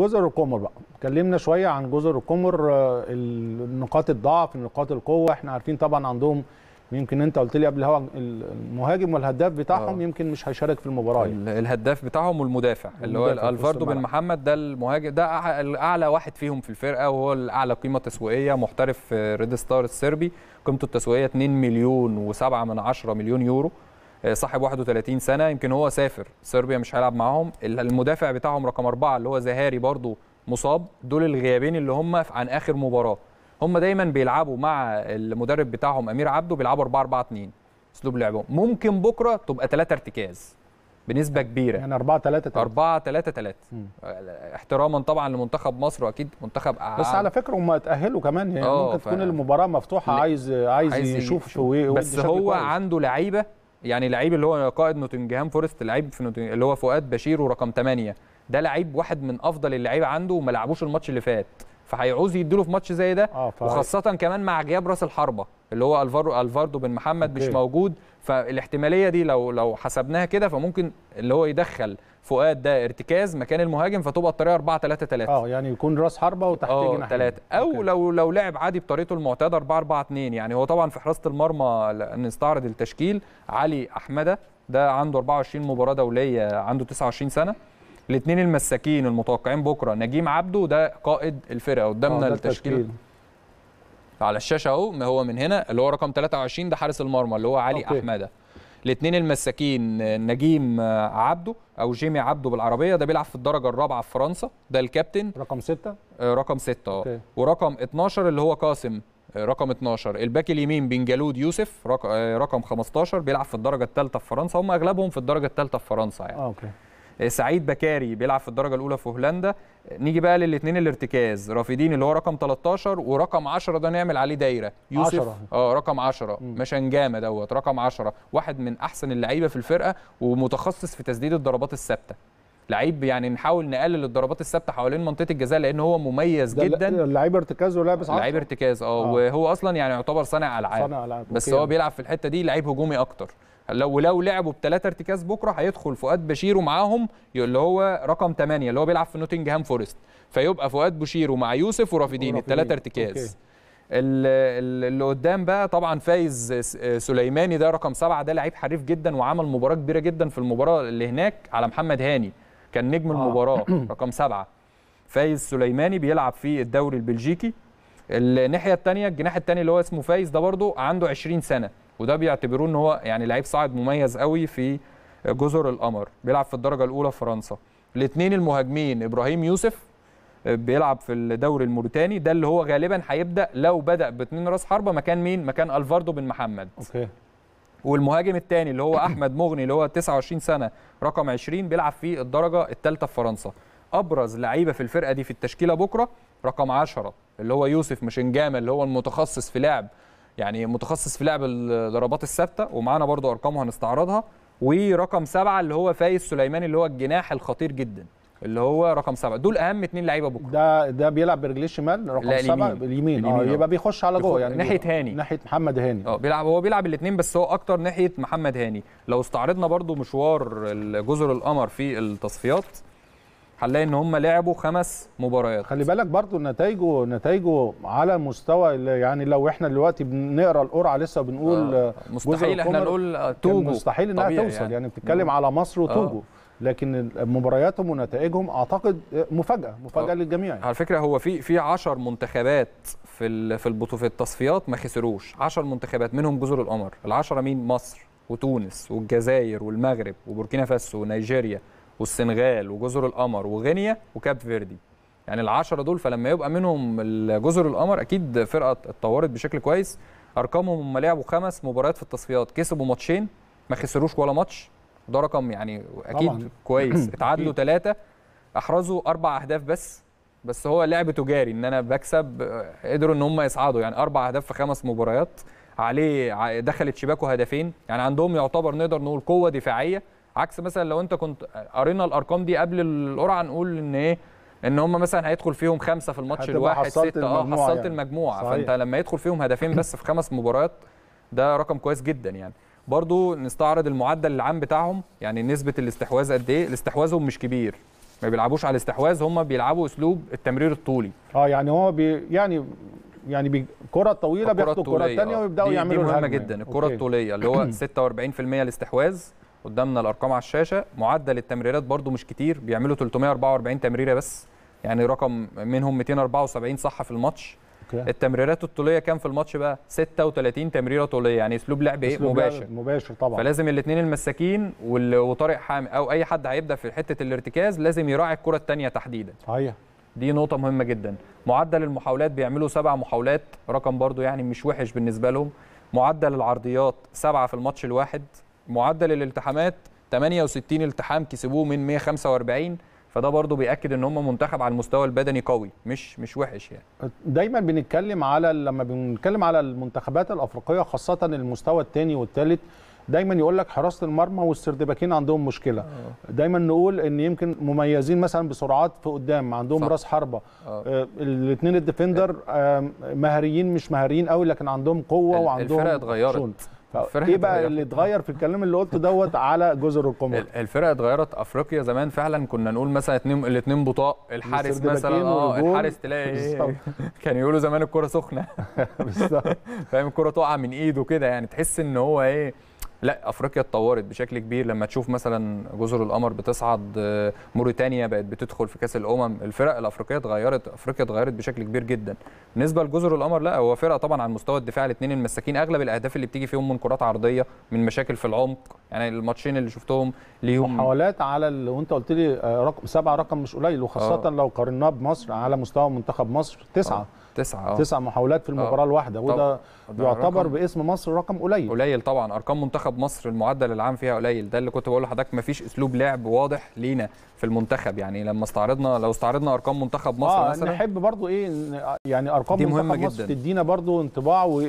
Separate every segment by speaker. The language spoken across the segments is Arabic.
Speaker 1: جزر القمر بقى اتكلمنا شويه عن جزر القمر آه، نقاط الضعف نقاط القوه احنا عارفين طبعا عندهم يمكن انت قلت لي قبل الهوا المهاجم والهداف بتاعهم أوه. يمكن مش هيشارك في المباراه يعني.
Speaker 2: الهداف بتاعهم والمدافع اللي هو الفاردو بن محمد ده المهاجم ده اعلى واحد فيهم في الفرقه وهو الاعلى قيمه تسويقيه محترف آه، ريد ستار السربي قيمته التسويقيه 2 مليون و7 من 10 مليون يورو آه، صاحب 31 سنه يمكن هو سافر صربيا مش هيلعب معاهم المدافع بتاعهم رقم اربعه اللي هو زهاري برضو مصاب دول الغيابين اللي هم عن اخر مباراه هم دايما بيلعبوا مع المدرب بتاعهم امير عبده بيلعبوا 4 4 2 اسلوب لعبهم ممكن بكره تبقى ثلاثه ارتكاز بنسبه كبيره يعني
Speaker 1: 4 3 3
Speaker 2: 4 3 3 احتراما طبعا لمنتخب مصر واكيد منتخب أعلى. بس على
Speaker 1: فكره هم اتاهلوا كمان يعني آه، ممكن ف... تكون المباراه مفتوحه عايز عايز, عايز يشوف شويه بس هو كويس.
Speaker 2: عنده لعيبه يعني لعيب اللي هو قائد نوتنجهام فورست لعيب في اللي هو فؤاد بشير ورقم 8 ده لعيب واحد من افضل اللعيبه عنده وما لعبوش الماتش اللي فات فهيعوز يديله في ماتش زي ده آه وخاصه كمان مع غياب راس الحربه اللي هو الفارو الفاردو بن محمد مش موجود فالاحتماليه دي لو لو حسبناها كده فممكن اللي هو يدخل فؤاد ده ارتكاز مكان المهاجم فتبقى الطريقه 4 3 3 اه يعني يكون راس حربه وتحت اه 3 او أوكي. لو لو لعب عادي بطريقته المعتاده 4 4 2 يعني هو طبعا في حراسه المرمى نستعرض التشكيل علي احمده ده عنده 24 مباراه دوليه عنده 29 سنه الاثنين المساكين المتوقعين بكره نجيم عبده ده قائد الفرقه قدامنا التشكيل آه، على الشاشه اهو هو من هنا اللي هو رقم 23 ده حارس المرمى اللي هو علي أوكي. احمده الاثنين المساكين نجيم عبده او جيمي عبده بالعربيه ده بيلعب في الدرجه الرابعه في فرنسا ده الكابتن رقم 6 آه، رقم 6 اه ورقم 12 اللي هو قاسم آه، رقم 12 الباك اليمين بنجالود يوسف رقم 15 بيلعب في الدرجه الثالثه في فرنسا هم اغلبهم في الدرجه الثالثه في فرنسا يعني اوكي آه، سعيد بكاري بيلعب في الدرجه الاولى في هولندا آه، نيجي بقى للاثنين الارتكاز رافدين اللي هو رقم 13 ورقم 10 ده نعمل عليه دايره يوسف عشرة. اه رقم 10 مشنجامه دوت رقم 10 واحد من احسن اللعيبه في الفرقه ومتخصص في تسديد الضربات الثابته لعيب يعني نحاول نقلل الضربات الثابته حوالين منطقه الجزاء لان هو مميز جدا
Speaker 1: لعيب ارتكاز ولابس آه، لعيب
Speaker 2: ارتكاز اه وهو اصلا يعني يعتبر صانع العاب بس أوكي. هو بيلعب في الحته دي لعيب هجومي اكتر لو ولو لعبوا بثلاثه ارتكاز بكره هيدخل فؤاد بشير ومعاهم اللي هو رقم 8 اللي هو بيلعب في نوتنجهام فورست فيبقى فؤاد بشير ومع يوسف ورافدين الثلاثه ارتكاز أوكي. اللي قدام بقى طبعا فايز سليماني ده رقم سبعة ده لعيب حريف جدا وعمل مباراه كبيره جدا في المباراه اللي هناك على محمد هاني كان نجم آه. المباراه رقم سبعة فايز سليماني بيلعب في الدوري البلجيكي الناحيه التانية الجناح التاني اللي هو اسمه فايز ده برضه عنده 20 سنه وده بيعتبروه ان هو يعني لعيب صاعد مميز قوي في جزر القمر بيلعب في الدرجه الاولى في فرنسا الاثنين المهاجمين ابراهيم يوسف آه، بيلعب في الدوري الموريتاني ده اللي هو غالبا هيبدا لو بدا باثنين راس حربه مكان مين مكان الفاردو بن محمد اوكي والمهاجم الثاني اللي هو احمد مغني اللي هو 29 سنه رقم 20 بيلعب في الدرجه الثالثه في فرنسا ابرز لعيبه في الفرقه دي في التشكيله بكره رقم 10 اللي هو يوسف مشنجامه اللي هو المتخصص في لعب يعني متخصص في لعب الضربات الثابته ومعانا برضو ارقامه هنستعرضها ورقم سبعه اللي هو فايز سليماني اللي هو الجناح الخطير جدا اللي هو رقم سبعه دول اهم
Speaker 1: اثنين لعيبه بكره ده ده بيلعب برجليه الشمال رقم لا سبعه اليمين اليمين. آه، يبقى بيخش على جوه يعني ناحيه هاني ناحيه محمد
Speaker 2: هاني اه بيلعب هو بيلعب الاثنين بس هو اكتر ناحيه محمد هاني لو استعرضنا برضو مشوار جزر القمر في التصفيات هنلاقي ان هم لعبوا خمس
Speaker 1: مباريات خلي بالك برضو نتائجه نتائجه على مستوى يعني لو احنا دلوقتي بنقرا القرعه لسه بنقول آه مستحيل احنا نقول توجو مستحيل انها توصل يعني, يعني بتتكلم على مصر وتوجو آه. لكن مبارياتهم ونتائجهم اعتقد مفاجاه مفاجاه آه. للجميع يعني.
Speaker 2: على فكره هو في في 10 منتخبات في في في التصفيات ما خسروش 10 منتخبات منهم جزر القمر ال10 مين مصر وتونس والجزائر والمغرب وبوركينا فاسو ونيجيريا والسنغال وجزر القمر وغينيا وكاب فيردي يعني العشرة دول فلما يبقى منهم جزر القمر اكيد فرقه اتطورت بشكل كويس ارقامهم هم لعبوا خمس مباريات في التصفيات كسبوا ماتشين ما خسروش ولا ماتش ده رقم يعني اكيد طبعاً. كويس اتعادلوا ثلاثه احرزوا اربع اهداف بس بس هو لعب تجاري ان انا بكسب قدروا ان هم يصعدوا يعني اربع اهداف في خمس مباريات عليه دخلت شباكه هدفين يعني عندهم يعتبر نقدر نقول قوه دفاعيه عكس مثلا لو انت كنت قرينا الارقام دي قبل القرعه نقول ان ايه ان هم مثلا هيدخل فيهم خمسه في الماتش الواحد سته اه حصلت يعني. المجموعه صحيح. فانت لما يدخل فيهم هدفين بس في خمس مباريات ده رقم كويس جدا يعني برضو نستعرض المعدل العام بتاعهم يعني نسبه الاستحواذ قد ايه استحواذهم مش كبير ما بيلعبوش على الاستحواذ هم بيلعبوا
Speaker 1: اسلوب التمرير الطولي اه يعني هو بي يعني يعني الكره الطويله بياخدوا الكره الثانيه آه. ويبداوا يعملوا دي مهمه جدا الكره الطوليه
Speaker 2: اللي هو 46% الاستحواذ قدامنا الارقام على الشاشه معدل التمريرات برده مش كتير بيعملوا 344 تمريره بس يعني رقم منهم 274 صح في الماتش أوكي. التمريرات الطوليه كام في الماتش بقى 36 تمريره طوليه يعني اسلوب لعب ايه مباشر
Speaker 1: مباشر طبعا فلازم
Speaker 2: الاثنين المساكين وطارق حامد او اي حد هيبدا في حته الارتكاز لازم يراعي الكره الثانيه تحديدا صحيح دي نقطه مهمه جدا معدل المحاولات بيعملوا سبع محاولات رقم برده يعني مش وحش بالنسبه لهم معدل العرضيات سبعه في الماتش الواحد معدل الالتحامات 68 التحام كسبوه من 145 فده برضه بياكد ان هم منتخب على المستوى البدني قوي مش مش وحش
Speaker 1: يعني دايما بنتكلم على لما بنتكلم على المنتخبات الافريقيه خاصه المستوى الثاني والثالث دايما يقول لك حراسه المرمى والسردباكين عندهم مشكله أوه. دايما نقول ان يمكن مميزين مثلا بسرعات في قدام عندهم راس حربه آه. آه، الاثنين الديفندر مهريين مهاريين مش مهاريين قوي لكن عندهم قوه وعندهم الفرقه اتغيرت ايه بقى اللي اتغير في الكلام اللي قلته دوت على جزر القمر
Speaker 2: الفرقه اتغيرت افريقيا زمان فعلا كنا نقول مثلا اتنين الاثنين بطاء الحارس مثلا اه الحارس تلاقي إيه كان يقولوا زمان الكره سخنه فاهم الكره تقع من ايده كده يعني تحس ان هو ايه لا افريقيا اتطورت بشكل كبير لما تشوف مثلا جزر القمر بتصعد آه، موريتانيا بقت بتدخل في كاس الامم الفرق الافريقيه اتغيرت افريقيا اتغيرت بشكل كبير جدا بالنسبه لجزر القمر لا هو فرقه طبعا على مستوى الدفاع الاثنين المساكين اغلب الاهداف اللي بتيجي فيهم من كرات عرضيه من مشاكل في العمق يعني الماتشين اللي شفتهم
Speaker 1: ليهم محاولات على وانت قلت لي آه، رقم سبعه رقم مش قليل وخاصه أوه. لو قارناه بمصر على مستوى منتخب مصر تسعه أوه. تسعة آه. تسعة محاولات في المباراه الواحده وده يعتبر
Speaker 2: باسم مصر رقم قليل قليل طبعا ارقام منتخب منتخب مصر المعدل العام فيها قليل ده اللي كنت بقول لحضرتك مفيش اسلوب لعب واضح لينا في المنتخب يعني لما استعرضنا لو استعرضنا ارقام منتخب مصر آه مثلا نحب
Speaker 1: برضو ايه يعني ارقام منتخب مصر جداً. تدينا برضو انطباع و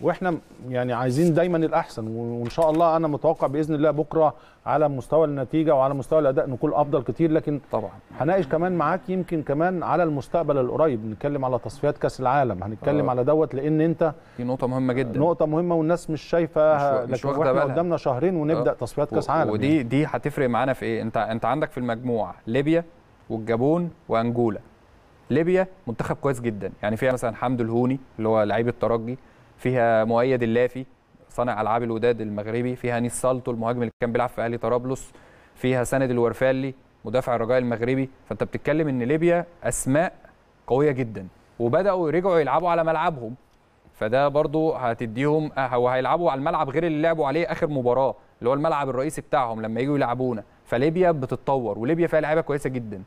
Speaker 1: واحنا يعني عايزين دايما الاحسن وان شاء الله انا متوقع باذن الله بكره على مستوى النتيجه وعلى مستوى الاداء نكون افضل كتير لكن طبعا هناقش كمان معاك يمكن كمان على المستقبل القريب نتكلم على تصفيات كاس العالم هنتكلم أوه. على دوت لان انت دي نقطه مهمه جدا نقطه مهمه والناس مش شايفه مش لكن احنا قدامنا شهرين ونبدا أوه. تصفيات كاس عالم ودي يعني.
Speaker 2: دي هتفرق معانا في ايه انت انت عندك في المجموعه ليبيا والجابون وانجولا ليبيا منتخب كويس جدا يعني فيها مثلا حمد الهوني اللي هو لعيب الترجي فيها مؤيد اللافي صانع العاب الوداد المغربي فيها نيس سالتو المهاجم اللي كان بيلعب في اهلي طرابلس فيها سند الورفالي مدافع الرجاء المغربي فانت بتتكلم ان ليبيا اسماء قويه جدا وبداوا يرجعوا يلعبوا على ملعبهم فده برضو هتديهم أه، هو هيلعبوا على الملعب غير اللي لعبوا عليه اخر مباراه اللي هو الملعب الرئيسي بتاعهم لما يجوا يلعبونا فليبيا بتتطور وليبيا فيها لعيبه كويسه جدا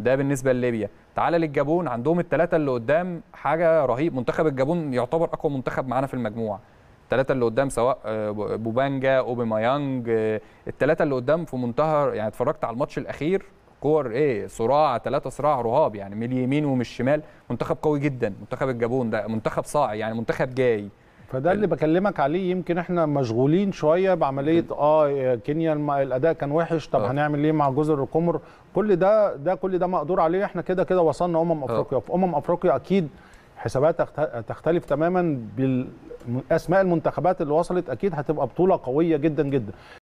Speaker 2: ده بالنسبه لليبيا تعال للجابون عندهم الثلاثه اللي قدام حاجه رهيب منتخب الجابون يعتبر اقوى منتخب معانا في المجموعه الثلاثه اللي قدام سواء آه، بوبانجا اوبيمايانج الثلاثه آه، اللي قدام في منتهى يعني اتفرجت على الماتش الاخير كور ايه صراع ثلاثه صراع رهاب يعني من اليمين ومن الشمال منتخب قوي جدا منتخب الجابون ده منتخب صاعي يعني منتخب جاي
Speaker 1: فده اللي بكلمك عليه يمكن احنا مشغولين شويه بعمليه اه كينيا الاداء كان وحش طب آه. هنعمل ايه مع جزر القمر كل ده ده كل ده مقدور عليه احنا كده كده وصلنا امم آه. افريقيا آه. في امم افريقيا اكيد حسابات تختلف تماما بالاسماء المنتخبات اللي وصلت اكيد هتبقى بطوله قويه جدا جدا